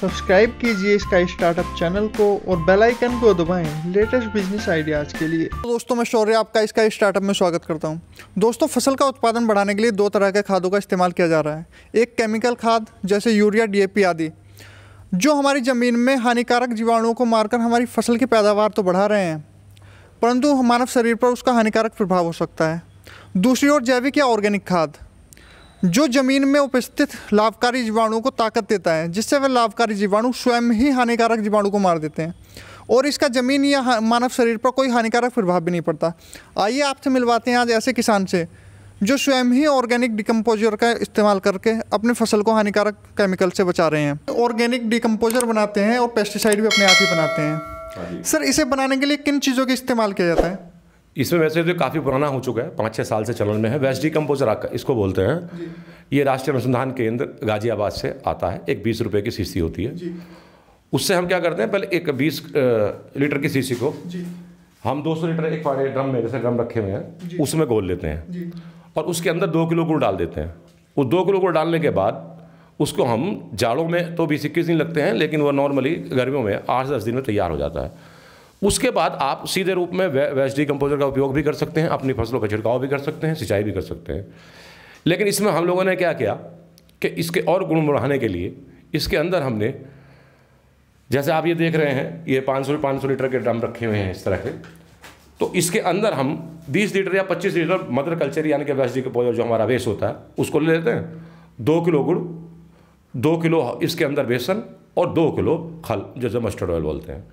Subscribe कीजिए इसका startup channel को और बेल आइकन को दबाएं लेटेस्ट बिजनेस आइडियाज के लिए दोस्तों मैं शौर्य आपका इसका स्टार्टअप में स्वागत करता हूं दोस्तों फसल का उत्पादन बढ़ाने के लिए दो तरह के खादों का इस्तेमाल किया जा रहा है एक केमिकल खाद जैसे यूरिया डी आदि जो हमारी ज़मीन में हानिकारक जीवाणुओं को मारकर हमारी फसल की पैदावार तो बढ़ा रहे हैं परंतु मानव शरीर पर उसका हानिकारक प्रभाव हो सकता है दूसरी ओर जैविक या ऑर्गेनिक खाद जो जमीन में उपस्थित लाभकारी जीवाणु को ताकत देता है जिससे वह लाभकारी जीवाणु स्वयं ही हानिकारक जीवाणु को मार देते हैं और इसका ज़मीन या मानव शरीर पर कोई हानिकारक प्रभाव भी नहीं पड़ता आइए आपसे मिलवाते हैं आज ऐसे किसान से जो स्वयं ही ऑर्गेनिक डिकम्पोजर का इस्तेमाल करके अपने फसल को हानिकारक केमिकल से बचा रहे हैं ऑर्गेनिक डिकम्पोजर बनाते हैं और पेस्टिसाइड भी अपने आप ही बनाते हैं हाँ सर इसे बनाने के लिए किन चीज़ों का इस्तेमाल किया जाता है इसमें वैसे तो काफ़ी पुराना हो चुका है पाँच छः साल से चलन में है वेस्ट डिकम्पोजर इसको बोलते हैं ये राष्ट्रीय अनुसंधान केंद्र गाजियाबाद से आता है एक बीस रुपये की सीसी होती है उससे हम क्या करते हैं पहले एक बीस लीटर की सीसी को हम सौ लीटर एक पारे ड्रम में जैसे ड्रम रखे हुए हैं उसमें घोल लेते हैं और उसके अंदर दो किलो गुड़ डाल देते हैं उस दो किलो गुड़ डालने के बाद उसको हम जाड़ों में तो बीस इक्कीस दिन लगते हैं लेकिन वह नॉर्मली गर्मियों में आठ से दस दिन में तैयार हो जाता है उसके बाद आप सीधे रूप में वे, वेस्ट डिकम्पोजर का उपयोग भी कर सकते हैं अपनी फसलों का छिड़काव भी कर सकते हैं सिंचाई भी कर सकते हैं लेकिन इसमें हम लोगों ने क्या किया कि इसके और गुण बढ़ाने के लिए इसके अंदर हमने जैसे आप ये देख रहे हैं ये 500 500 लीटर के ड्रम रखे हुए हैं इस तरह के तो इसके अंदर हम 20 लीटर या 25 लीटर मदर कल्चर यानी कि डी कम्पोजर जो हमारा वेस्ट होता है उसको ले लेते हैं दो किलो गुड़ दो किलो इसके अंदर बेसन और दो किलो खल जैसे मस्टर्ड ऑयल बोलते हैं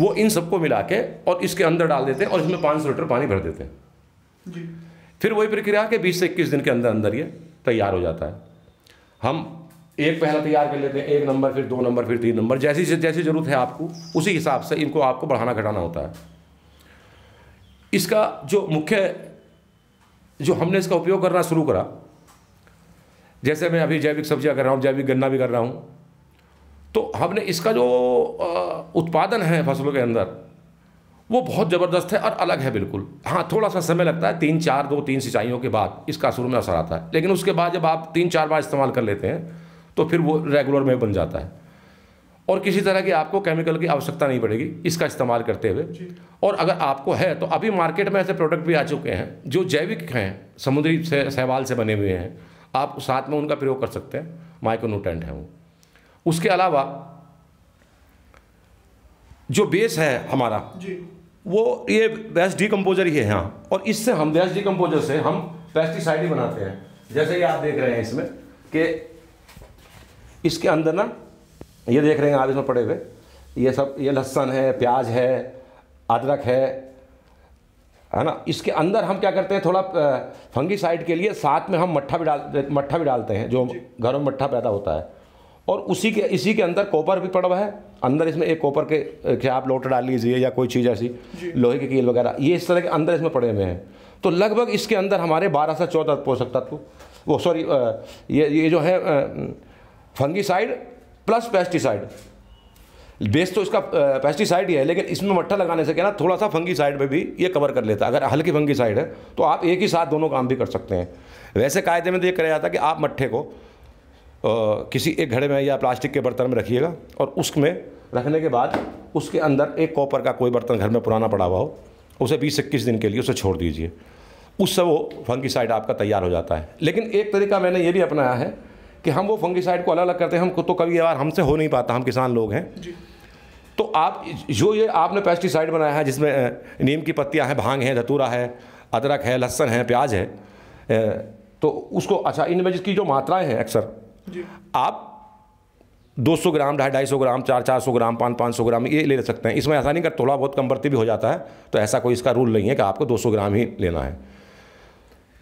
वो इन सबको मिला के और इसके अंदर डाल देते हैं और इसमें पाँच लीटर पानी भर देते हैं जी फिर वही प्रक्रिया के बीस से इक्कीस दिन के अंदर अंदर ये तैयार हो जाता है हम एक पहला तैयार कर लेते हैं एक नंबर फिर दो नंबर फिर तीन नंबर जैसी जैसी ज़रूरत है आपको उसी हिसाब से इनको आपको बढ़ाना घटाना होता है इसका जो मुख्य जो हमने इसका उपयोग करना शुरू करा जैसे मैं अभी जैविक सब्जियां कर रहा हूँ जैविक गन्ना भी कर रहा हूँ तो हमने इसका जो उत्पादन है फसलों के अंदर वो बहुत ज़बरदस्त है और अलग है बिल्कुल हाँ थोड़ा सा समय लगता है तीन चार दो तीन सिंचाइयों के बाद इसका शुरू में असर आता है लेकिन उसके बाद जब आप तीन चार बार इस्तेमाल कर लेते हैं तो फिर वो रेगुलर में बन जाता है और किसी तरह की आपको केमिकल की आवश्यकता नहीं पड़ेगी इसका इस्तेमाल करते हुए और अगर आपको है तो अभी मार्केट में ऐसे प्रोडक्ट भी आ चुके हैं जो जैविक हैं समुद्री से सहवाल से बने हुए हैं आप साथ में उनका प्रयोग कर सकते हैं माइक्रोन्यूटेंट हैं वो उसके अलावा जो बेस है हमारा वो ये बेस्ट डिकम्पोजर ही है यहाँ और इससे हम बेस्ट डिकम्पोजर से हम पेस्टिसाइड ही बनाते हैं जैसे ये आप देख रहे हैं इसमें कि इसके अंदर ना ये देख रहे हैं आप इसमें पड़े हुए ये सब ये लहसन है प्याज है अदरक है है ना इसके अंदर हम क्या करते हैं थोड़ा फंगी साइड के लिए साथ में हम मट्ठा भी डाल मट्ठा भी डालते हैं जो घरों में मट्ठा पैदा होता है और उसी के इसी के अंदर कॉपर भी पड़ा हुआ है अंदर इसमें एक कॉपर के क्या आप लोट डाल लीजिए या कोई चीज़ ऐसी लोहे के कील वगैरह ये इस तरह के अंदर इसमें पड़े हुए हैं तो लगभग इसके अंदर हमारे बारह से चौदह पोषक तत्व वो सॉरी ये ये जो है फंगीसाइड प्लस पेस्टिसाइड बेस तो इसका पेस्टिसाइड ही है लेकिन इसमें मट्ठा लगाने से क्या ना थोड़ा सा फंगीसाइड में भी ये कवर कर लेता है अगर हल्की फंगीसाइड है तो आप एक ही साथ दोनों काम भी कर सकते हैं वैसे कायदे में तो ये कराया जाता है कि आप मट्ठे को किसी एक घड़े में या प्लास्टिक के बर्तन में रखिएगा और उसमें रखने के बाद उसके अंदर एक कॉपर का कोई बर्तन घर में पुराना पड़ा हुआ हो उसे बीस इक्कीस दिन के लिए उसे छोड़ दीजिए उससे वो फंगीसाइड आपका तैयार हो जाता है लेकिन एक तरीका मैंने ये भी अपनाया है कि हम वो फंगीसाइड को अलग अलग करते हैं हम तो कभी यार हमसे हो नहीं पाता हम किसान लोग हैं तो आप जो ये आपने पेस्टिसाइड बनाया है जिसमें नीम की पत्तियां हैं भांग है धतूरा है अदरक है लहसन है प्याज है तो उसको अच्छा इनमें जिसकी जो मात्राएं हैं अक्सर आप 200 ग्राम ढाई ढाई सौ ग्राम चार चार सौ ग्राम पाँच पाँच सौ ग्राम ये ले सकते हैं इसमें ऐसा नहीं कर थोड़ा बहुत कम बढ़ती भी हो जाता है तो ऐसा कोई इसका रूल नहीं है कि आपको 200 ग्राम ही लेना है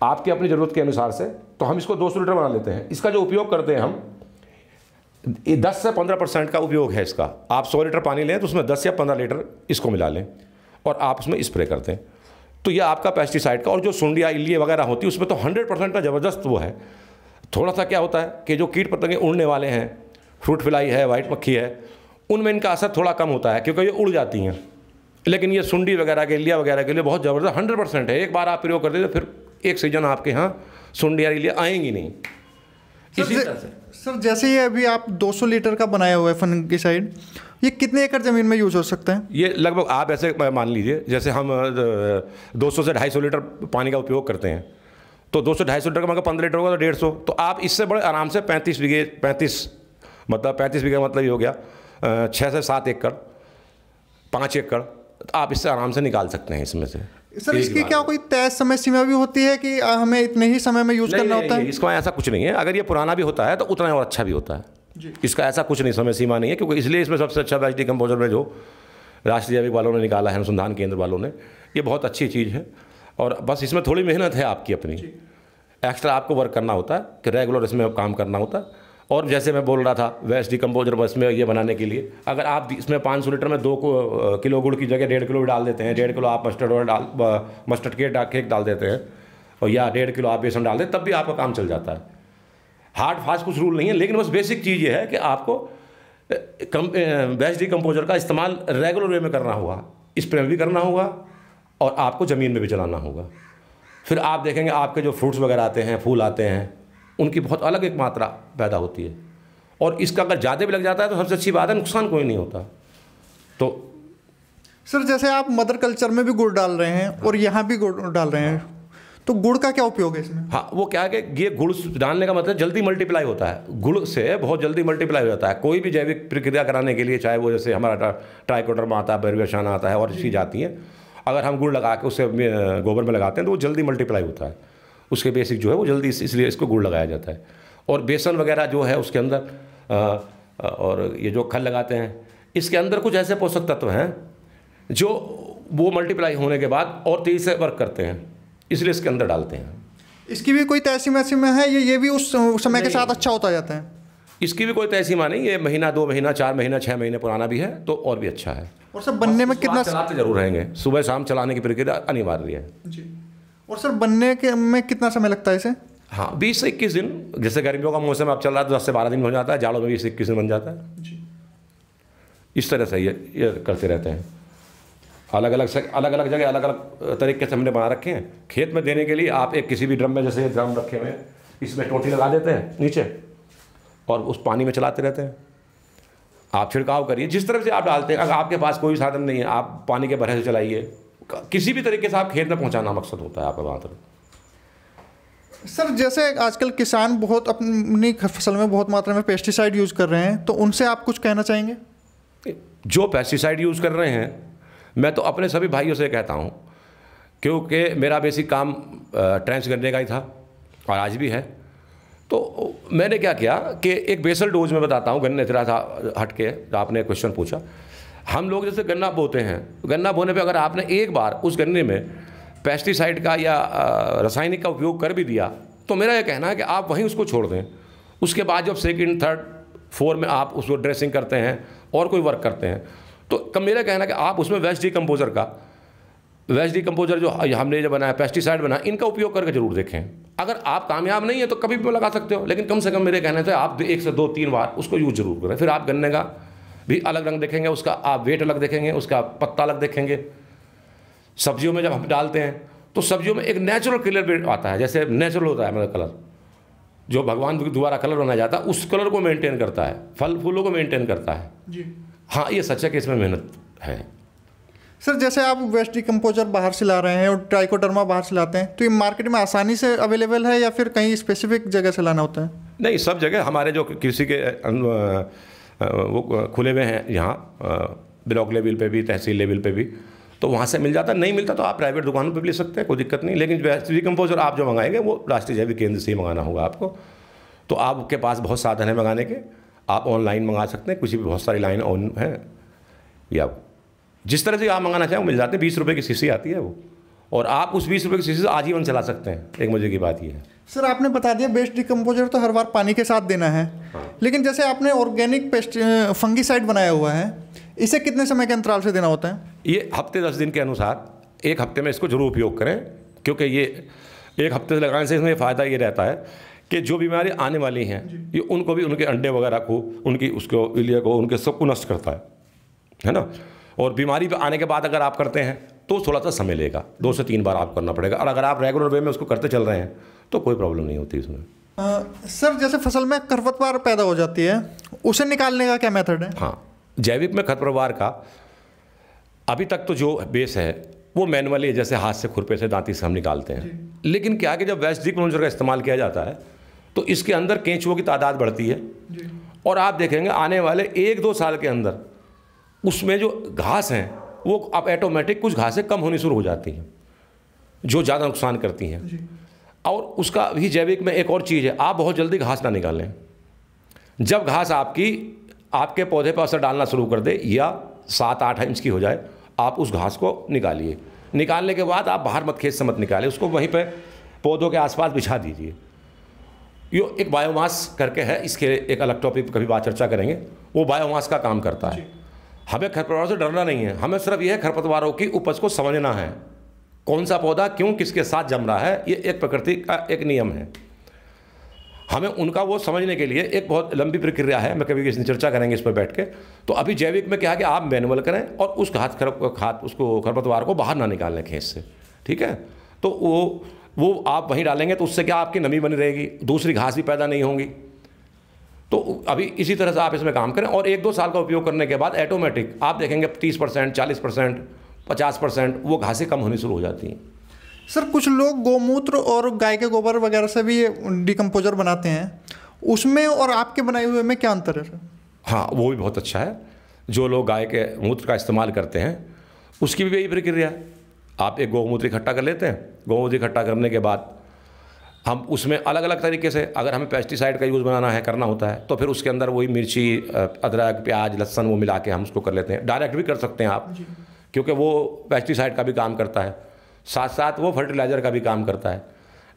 आपकी अपनी ज़रूरत के अनुसार से तो हम इसको 200 लीटर बना लेते हैं इसका जो उपयोग करते हैं हम ये से पंद्रह परसेंट का उपयोग है इसका आप सौ लीटर पानी लें तो उसमें दस या पंद्रह लीटर इसको मिला लें और आप उसमें स्प्रे कर दें तो यह आपका पेस्टिसाइड का और जो सुंडिया इली वगैरह होती है उसमें तो हंड्रेड परसेंट का ज़बरदस्त वो है थोड़ा सा क्या होता है कि जो कीट पतंगे उड़ने वाले हैं फ्रूट फ्लाई है वाइट मक्खी है उनमें इनका असर थोड़ा कम होता है क्योंकि ये उड़ जाती हैं लेकिन ये सुंडी वगैरह के लिए वगैरह के लिए बहुत ज़बरदस्त हंड्रेड परसेंट है एक बार आप प्रयोग कर देते फिर एक सीजन आपके यहाँ सुंडी के लिए आएंगी नहीं इसी तरह से सर जैसे ये अभी आप 200 लीटर का बनाया हुआ है फन की साइड ये कितने एकड़ ज़मीन में यूज़ हो सकता है ये लगभग आप ऐसे मान लीजिए जैसे हम 200 से 250 लीटर पानी का उपयोग करते हैं तो दो सौ ढाई सौ लीटर का मगर पंद्रह लीटर होगा तो डेढ़ सौ तो आप इससे बड़े आराम से पैंतीस बीघे पैंतीस मतलब पैंतीस बीघा मतलब ये हो गया छः से सात एकड़ पाँच एकड़ तो आप इससे आराम से निकाल सकते हैं इसमें से सर इसकी क्या कोई तय समय सीमा भी होती है कि हमें इतने ही समय में यूज करना होता है इसका ऐसा कुछ नहीं है अगर ये पुराना भी होता है तो उतना और अच्छा भी होता है इसका ऐसा कुछ नहीं समय सीमा नहीं है क्योंकि इसलिए इसमें सबसे अच्छा बैच कंपोजर में जो राष्ट्रीय जैविक वालों ने निकाला है अनुसंधान केंद्र वालों ने ये बहुत अच्छी चीज़ है और बस इसमें थोड़ी मेहनत है आपकी अपनी एक्स्ट्रा आपको वर्क करना होता है कि रेगुलर इसमें काम करना होता है और जैसे मैं बोल रहा था वेस्ट डिकम्पोजर बस में ये बनाने के लिए अगर आप इसमें पाँच सौ लीटर में दो किलो गुड़ की जगह डेढ़ किलो डाल देते हैं डेढ़ किलो आप मस्टर्ड ऑयल डाल मस्टर्ड के डाक केक डाल देते हैं और या डेढ़ किलो आप बेसन डाल दें तब भी आपका काम चल जाता है हार्ड फास्ट कुछ रूल नहीं है लेकिन बस बेसिक चीज़ ये है कि आपको कम वेस्ट डिकम्पोजर का इस्तेमाल रेगुलर वे में करना होगा इस में भी करना होगा और आपको ज़मीन में भी चलाना होगा फिर आप देखेंगे आपके जो फ्रूट्स वगैरह आते हैं फूल आते हैं उनकी बहुत अलग एक मात्रा पैदा होती है और इसका अगर ज़्यादा भी लग जाता है तो सबसे अच्छी बात है नुकसान कोई नहीं होता तो सर जैसे आप मदर कल्चर में भी गुड़ डाल रहे हैं हाँ। और यहाँ भी गुड़ डाल रहे हैं तो गुड़ का क्या उपयोग है इसमें हाँ वो क्या है कि ये गुड़ डालने का मतलब जल्दी मल्टीप्लाई होता है गुड़ से बहुत जल्दी मल्टीप्लाई हो जाता है कोई भी जैविक प्रक्रिया कराने के लिए चाहे वो जैसे हमारा ट्राइकोडर्मा आता है बरवेशाना आता है और चीज़ आती हैं अगर हम गुड़ लगा के उसे गोबर में लगाते हैं तो वो जल्दी मल्टीप्लाई होता है उसके बेसिक जो है वो जल्दी इस, इसलिए इसको गुड़ लगाया जाता है और बेसन वगैरह जो है उसके अंदर आ, और ये जो खल लगाते हैं इसके अंदर कुछ ऐसे पोषक तत्व हैं जो वो मल्टीप्लाई होने के बाद और तेज़ी से वर्क करते हैं इसलिए इसके अंदर डालते हैं इसकी भी कोई तैसी मैसी में है ये ये भी उस समय के साथ अच्छा होता जाता है इसकी भी कोई तय नहीं ये महीना दो महीना चार महीना छः महीने पुराना भी है तो और भी अच्छा है और सर बनने में कितना चलाते जरूर रहेंगे सुबह शाम चलाने की प्रक्रिया अनिवार्य है जी और सर बनने के में कितना समय लगता है इसे हाँ बीस से इक्कीस दिन जैसे गर्मियों का मौसम आप चल रहा है तो दस से बारह दिन हो जाता है जाड़ों में बीस से इक्कीस दिन बन जाता है जी इस तरह से ये ये करते रहते हैं अलग अलग से अलग अलग जगह अलग अलग तरीके से हमने बना रखे हैं खेत में देने के लिए आप एक किसी भी ड्रम में जैसे ड्रम रखे हुए इसमें टोटी लगा देते हैं नीचे और उस पानी में चलाते रहते हैं आप छिड़काव करिए जिस तरफ से आप डालते हैं अगर आपके पास कोई साधन नहीं है आप पानी के भरे से चलाइए किसी भी तरीके से आप खेत में पहुंचाना मकसद होता है आपका वहाँ तक सर जैसे आजकल किसान बहुत अपनी फसल में बहुत मात्रा में पेस्टिसाइड यूज़ कर रहे हैं तो उनसे आप कुछ कहना चाहेंगे जो पेस्टिसाइड यूज़ कर रहे हैं मैं तो अपने सभी भाइयों से कहता हूँ क्योंकि मेरा बेसिक काम ट्रेंस करने का ही था और आज भी है तो मैंने क्या किया कि एक बेसल डोज में बताता हूँ गन्ने थोड़ा था हट के आपने क्वेश्चन पूछा हम लोग जैसे गन्ना बोते हैं गन्ना बोने पे अगर आपने एक बार उस गन्ने में पेस्टिसाइड का या रासायनिक का उपयोग कर भी दिया तो मेरा यह कहना है कि आप वहीं उसको छोड़ दें उसके बाद जब सेकेंड थर्ड फोर में आप उसको ड्रेसिंग करते हैं और कोई वर्क करते हैं तो कम मेरा कहना है कि आप उसमें वेस्ट डिकम्पोज़र का वेस्ट डिकम्पोज़र जो हमने जो बनाया पेस्टिसाइड बनाया इनका उपयोग करके जरूर देखें अगर आप कामयाब नहीं है तो कभी भी लगा सकते हो लेकिन कम से कम मेरे कहने से आप एक से दो तीन बार उसको यूज जरूर करें फिर आप गन्ने का भी अलग रंग देखेंगे उसका आप वेट अलग देखेंगे उसका पत्ता अलग देखेंगे सब्जियों में जब हम डालते हैं तो सब्जियों में एक नेचुरल कलर आता है जैसे नेचुरल होता है मेरा कलर जो भगवान द्वारा कलर बनाया जाता है उस कलर को मेंटेन करता है फल फूलों को मेंटेन करता है जी हाँ ये सच है कि इसमें मेहनत है सर जैसे आप वेस्ट डिकम्पोजर बाहर से ला रहे हैं और ट्राइकोडर्मा बाहर से लाते हैं तो ये मार्केट में आसानी से अवेलेबल है या फिर कहीं स्पेसिफिक जगह से लाना होता है नहीं सब जगह हमारे जो कृषि के वो खुले हुए हैं यहाँ ब्लॉक लेवल पे भी तहसील लेवल पे भी तो वहाँ से मिल जाता नहीं मिलता तो आप प्राइवेट दुकानों पर भी ले सकते हैं कोई दिक्कत नहीं लेकिन वेस्ट डिकम्पोजर आप जो मंगाएंगे वो राष्ट्रीय जैविक केंद्र से ही मंगाना होगा आपको तो आपके पास बहुत साधन है मंगाने के आप ऑनलाइन मंगा सकते हैं कुछ भी बहुत सारी लाइन ऑन है या जिस तरह से आप मंगाना चाहें वो मिल जाते हैं बीस रुपये की शीशी आती है वो और आप उस बीस रुपये की शीशी से आजीवन चला सकते हैं एक मजे की बात ये है सर आपने बता दिया बेस्ट डिकम्पोजर तो हर बार पानी के साथ देना है हाँ। लेकिन जैसे आपने ऑर्गेनिक पेस्ट फंगीसाइड बनाया हुआ है इसे कितने समय के अंतराल से देना होता है ये हफ्ते दस दिन के अनुसार एक हफ्ते में इसको जरूर उपयोग करें क्योंकि ये एक हफ्ते से लगाने से इसमें फ़ायदा ये रहता है कि जो बीमारी आने वाली हैं ये उनको भी उनके अंडे वगैरह को उनकी उसको इलिया को उनके सबको नष्ट करता है है ना और बीमारी आने के बाद अगर आप करते हैं तो थोड़ा सा समय लेगा दो से तीन बार आप करना पड़ेगा और अगर आप रेगुलर वे में उसको करते चल रहे हैं तो कोई प्रॉब्लम नहीं होती इसमें सर जैसे फसल में खरपतवार पैदा हो जाती है उसे निकालने का क्या मेथड है हाँ जैविक में खरपतवार का अभी तक तो जो बेस है वो मैनुअली जैसे हाथ से खुरपे से दांती से हम निकालते हैं लेकिन क्या कि जब वैश्विक मनोजर का इस्तेमाल किया जाता है तो इसके अंदर केंचुओं की तादाद बढ़ती है और आप देखेंगे आने वाले एक दो साल के अंदर उसमें जो घास हैं वो अब ऐटोमेटिक कुछ घासें कम होनी शुरू हो जाती हैं जो ज़्यादा नुकसान करती हैं और उसका भी जैविक में एक और चीज़ है आप बहुत जल्दी घास ना निकालें जब घास आपकी आपके पौधे पर असर डालना शुरू कर दे या सात आठ इंच की हो जाए आप उस घास को निकालिए निकालने के बाद आप बाहर मत खेत से मत निकालें उसको वहीं पर पौधों के आसपास बिछा दीजिए यो एक बायोमास करके है इसके एक अलग टॉपिक पर कभी बात चर्चा करेंगे वो बायोमास का काम करता है हमें खरपतवारों से डरना नहीं है हमें सिर्फ यह खरपतवारों की उपज को समझना है कौन सा पौधा क्यों किसके साथ जम रहा है ये एक प्रकृति का एक नियम है हमें उनका वो समझने के लिए एक बहुत लंबी प्रक्रिया है मैं कभी किसी चर्चा करेंगे इस पर बैठ के तो अभी जैविक में क्या है कि आप मैनुअल करें और उस घात खर खाद उसको खरपतवार को बाहर ना निकालें खेत से ठीक है तो वो वो आप वहीं डालेंगे तो उससे क्या आपकी नमी बनी रहेगी दूसरी घास भी पैदा नहीं होंगी तो अभी इसी तरह से आप इसमें काम करें और एक दो साल का उपयोग करने के बाद ऐटोमेटिक आप देखेंगे तीस परसेंट चालीस परसेंट पचास परसेंट वो घासें कम होनी शुरू हो जाती हैं सर कुछ लोग गोमूत्र और गाय के गोबर वगैरह से भी डिकम्पोजर बनाते हैं उसमें और आपके बनाए हुए में क्या अंतर है हाँ वो भी बहुत अच्छा है जो लोग गाय के मूत्र का इस्तेमाल करते हैं उसकी भी यही प्रक्रिया आप एक गौमूत्र इकट्ठा कर लेते हैं गौमूत्र इकट्ठा करने के बाद हम उसमें अलग अलग तरीके से अगर हमें पेस्टिसाइड का यूज़ बनाना है करना होता है तो फिर उसके अंदर वही मिर्ची अदरक प्याज लहसन वो मिला के हम उसको कर लेते हैं डायरेक्ट भी कर सकते हैं आप क्योंकि वो पेस्टिसाइड का भी काम करता है साथ साथ वो फर्टिलाइज़र का भी काम करता है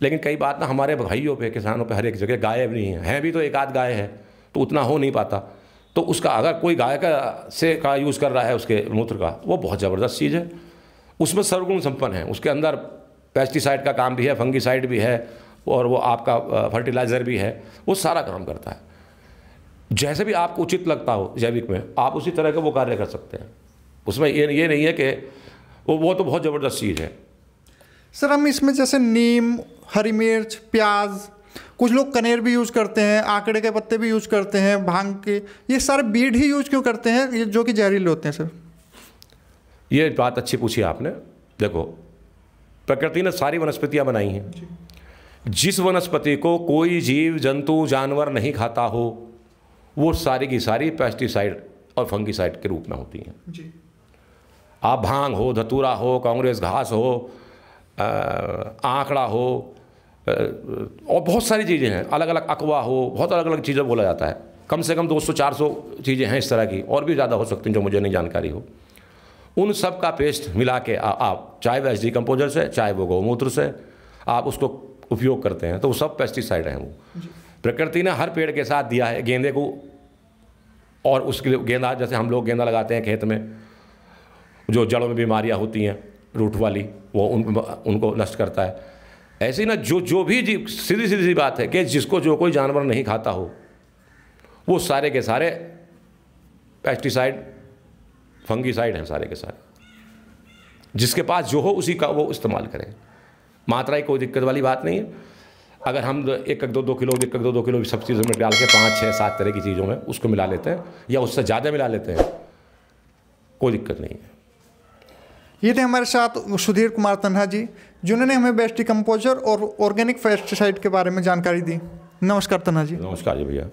लेकिन कई बात ना हमारे भाइयों पे किसानों पे हर एक जगह गाय भी नहीं है हैं भी तो एक आध गाय है तो उतना हो नहीं पाता तो उसका अगर कोई गाय का से का यूज़ कर रहा है उसके मूत्र का वो बहुत ज़बरदस्त चीज़ है उसमें सर्वगुण संपन्न है उसके अंदर पेस्टिसाइड का काम भी है फंगिसाइड भी है और वो आपका फर्टिलाइज़र भी है वो सारा काम करता है जैसे भी आपको उचित लगता हो जैविक में आप उसी तरह का वो कार्य कर सकते हैं उसमें ये ये नहीं है कि वो वो तो बहुत ज़बरदस्त चीज़ है सर हम इसमें जैसे नीम हरी मिर्च प्याज कुछ लोग कनेर भी यूज़ करते हैं आंकड़े के पत्ते भी यूज़ करते हैं भांग के ये सारे बीड ही यूज़ क्यों करते हैं ये जो कि जहरीले होते हैं सर ये बात अच्छी पूछी आपने देखो प्रकृति ने सारी वनस्पतियाँ बनाई हैं जिस वनस्पति को कोई जीव जंतु जानवर नहीं खाता हो वो सारी की सारी पेस्टिसाइड और फंगिसाइड के रूप में होती हैं जी। आप भांग हो धतूरा हो कांग्रेस घास हो आंकड़ा हो और बहुत सारी चीज़ें हैं अलग अलग अकवा हो बहुत अलग अलग चीज़ें बोला जाता है कम से कम 200-400 चीज़ें हैं इस तरह की और भी ज़्यादा हो सकती हैं जो मुझे नहीं जानकारी हो उन सब का पेस्ट मिला के आ, आप चाहे वैस डिकम्पोजर से चाहे वो गौमूत्र से आप उसको उपयोग करते हैं तो वो सब पेस्टिसाइड हैं वो प्रकृति ने हर पेड़ के साथ दिया है गेंदे को और उसके लिए गेंदा जैसे हम लोग गेंदा लगाते हैं खेत में जो जड़ों में बीमारियां होती हैं रूट वाली वो उन उनको नष्ट करता है ऐसी ना जो जो भी जीव सीधी सीधी सी बात है कि जिसको जो कोई जानवर नहीं खाता हो वो सारे के सारे पेस्टिसाइड फंगीसाइड हैं सारे के सारे जिसके पास जो हो उसी का वो इस्तेमाल करें मात्रा ही कोई दिक्कत वाली बात नहीं है अगर हम एक एक दो दो किलो एक एक दो दो किलो सब चीज़ों में डाल के पाँच छः सात तरह की चीज़ों में उसको मिला लेते हैं या उससे ज़्यादा मिला लेते हैं कोई दिक्कत नहीं है ये थे हमारे साथ सुधीर कुमार तन्हा जी जिन्होंने हमें बेस्टी कंपोजर और ऑर्गेनिक पेस्टिसाइड के बारे में जानकारी दी नमस्कार तन्हा जी नमस्कार जी भैया